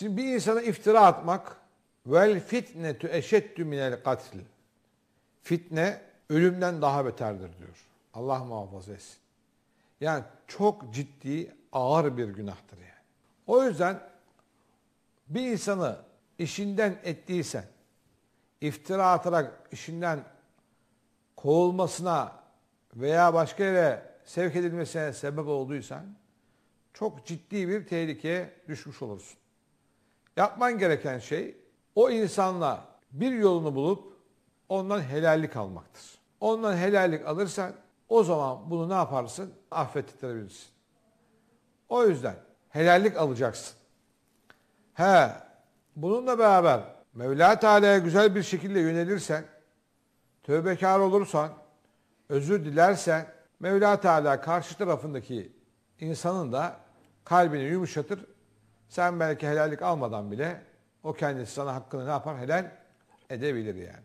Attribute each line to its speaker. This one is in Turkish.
Speaker 1: Şimdi bir insana iftira atmak vel fitnetu eşeddü minel katil. Fitne ölümden daha beterdir diyor. Allah muhafaza etsin. Yani çok ciddi ağır bir günahtır yani. O yüzden bir insanı işinden ettiysen, iftira atarak işinden kovulmasına veya başka yere sevk edilmesine sebep olduysan çok ciddi bir tehlikeye düşmüş olursun. Yapman gereken şey o insanla bir yolunu bulup ondan helallik almaktır. Ondan helallik alırsan o zaman bunu ne yaparsın? Affettirebilirsin. O yüzden helallik alacaksın. He, bununla beraber Mevla Teala'ya güzel bir şekilde yönelirsen, tövbekar olursan, özür dilersen, Mevla Teala karşı tarafındaki insanın da kalbini yumuşatır, sen belki helallik almadan bile o kendisi sana hakkını ne yapar? Helal edebilir yani.